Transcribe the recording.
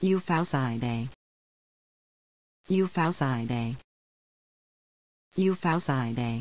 You foul side eh? You foul side eh? You foul side eh?